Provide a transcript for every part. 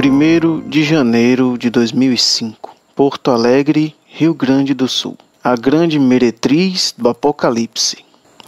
1 de janeiro de 2005, Porto Alegre, Rio Grande do Sul. A grande meretriz do Apocalipse.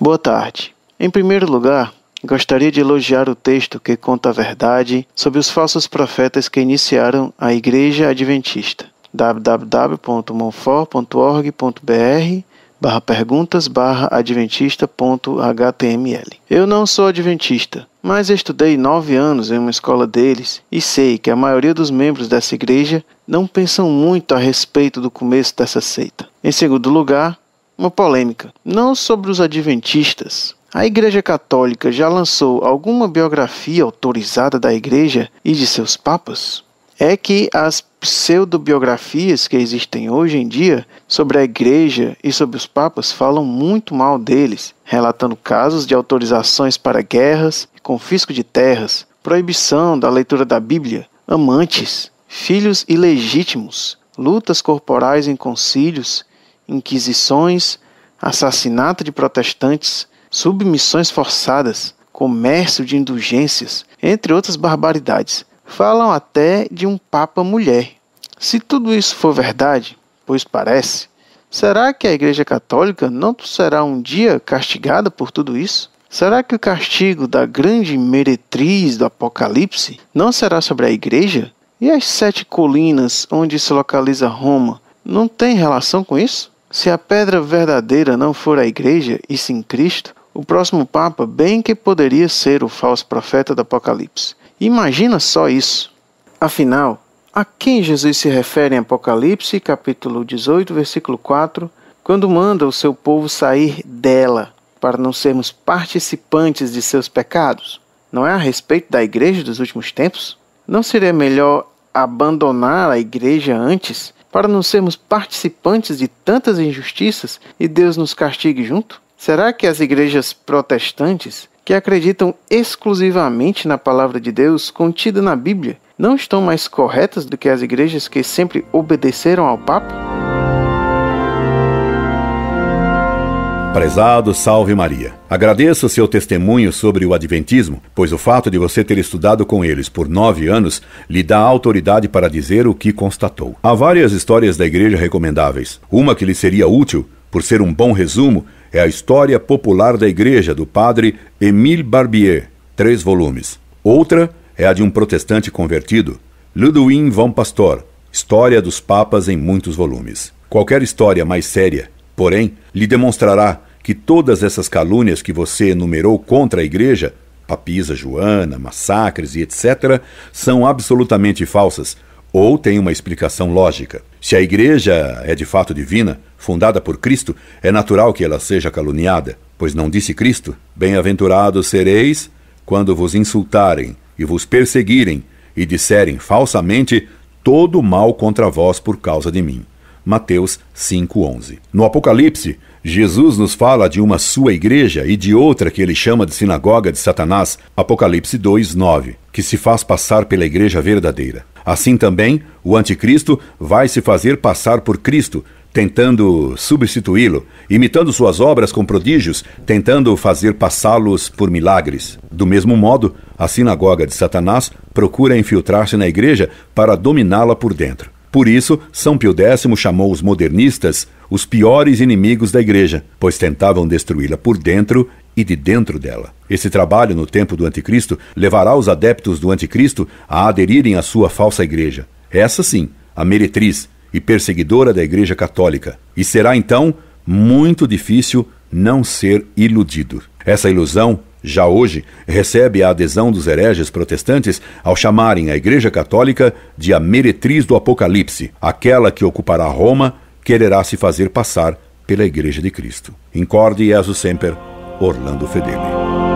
Boa tarde. Em primeiro lugar, gostaria de elogiar o texto que conta a verdade sobre os falsos profetas que iniciaram a Igreja Adventista. www.monfort.org.br barra perguntas barra adventista.html. Eu não sou adventista, mas estudei nove anos em uma escola deles e sei que a maioria dos membros dessa igreja não pensam muito a respeito do começo dessa seita. Em segundo lugar, uma polêmica, não sobre os adventistas. A Igreja Católica já lançou alguma biografia autorizada da Igreja e de seus papas? é que as pseudobiografias que existem hoje em dia sobre a igreja e sobre os papas falam muito mal deles, relatando casos de autorizações para guerras, confisco de terras, proibição da leitura da Bíblia, amantes, filhos ilegítimos, lutas corporais em concílios, inquisições, assassinato de protestantes, submissões forçadas, comércio de indulgências, entre outras barbaridades Falam até de um Papa mulher. Se tudo isso for verdade, pois parece, será que a Igreja Católica não será um dia castigada por tudo isso? Será que o castigo da grande meretriz do Apocalipse não será sobre a Igreja? E as sete colinas onde se localiza Roma não tem relação com isso? Se a pedra verdadeira não for a Igreja e sim Cristo, o próximo Papa bem que poderia ser o falso profeta do Apocalipse. Imagina só isso. Afinal, a quem Jesus se refere em Apocalipse, capítulo 18, versículo 4, quando manda o seu povo sair dela para não sermos participantes de seus pecados? Não é a respeito da igreja dos últimos tempos? Não seria melhor abandonar a igreja antes para não sermos participantes de tantas injustiças e Deus nos castigue junto? Será que as igrejas protestantes que acreditam exclusivamente na palavra de Deus contida na Bíblia não estão mais corretas do que as igrejas que sempre obedeceram ao Papa? Prezado Salve Maria, agradeço seu testemunho sobre o Adventismo, pois o fato de você ter estudado com eles por nove anos lhe dá autoridade para dizer o que constatou. Há várias histórias da Igreja recomendáveis. Uma que lhe seria útil, por ser um bom resumo, é a História Popular da Igreja do padre Émile Barbier, três volumes. Outra é a de um protestante convertido, Ludwig von Pastor, História dos Papas em muitos volumes. Qualquer história mais séria, porém, lhe demonstrará que todas essas calúnias que você enumerou contra a Igreja, papisa Joana, massacres e etc., são absolutamente falsas ou tem uma explicação lógica. Se a igreja é de fato divina, fundada por Cristo, é natural que ela seja caluniada, pois não disse Cristo: Bem-aventurados sereis quando vos insultarem e vos perseguirem e disserem falsamente todo mal contra vós por causa de mim. Mateus 5:11. No Apocalipse, Jesus nos fala de uma sua igreja e de outra que ele chama de sinagoga de Satanás, Apocalipse 2:9, que se faz passar pela igreja verdadeira. Assim também, o anticristo vai se fazer passar por Cristo, tentando substituí-lo, imitando suas obras com prodígios, tentando fazer passá-los por milagres. Do mesmo modo, a sinagoga de Satanás procura infiltrar-se na igreja para dominá-la por dentro. Por isso, São Pio X chamou os modernistas os piores inimigos da igreja, pois tentavam destruí-la por dentro e de dentro dela. Esse trabalho no tempo do Anticristo levará os adeptos do Anticristo a aderirem à sua falsa igreja. Essa sim, a meretriz e perseguidora da Igreja Católica. E será então muito difícil não ser iludido. Essa ilusão já hoje, recebe a adesão dos hereges protestantes ao chamarem a Igreja Católica de a meretriz do Apocalipse, aquela que ocupará Roma, quererá se fazer passar pela Igreja de Cristo. Incorde Jesus Semper, Orlando Fedeli.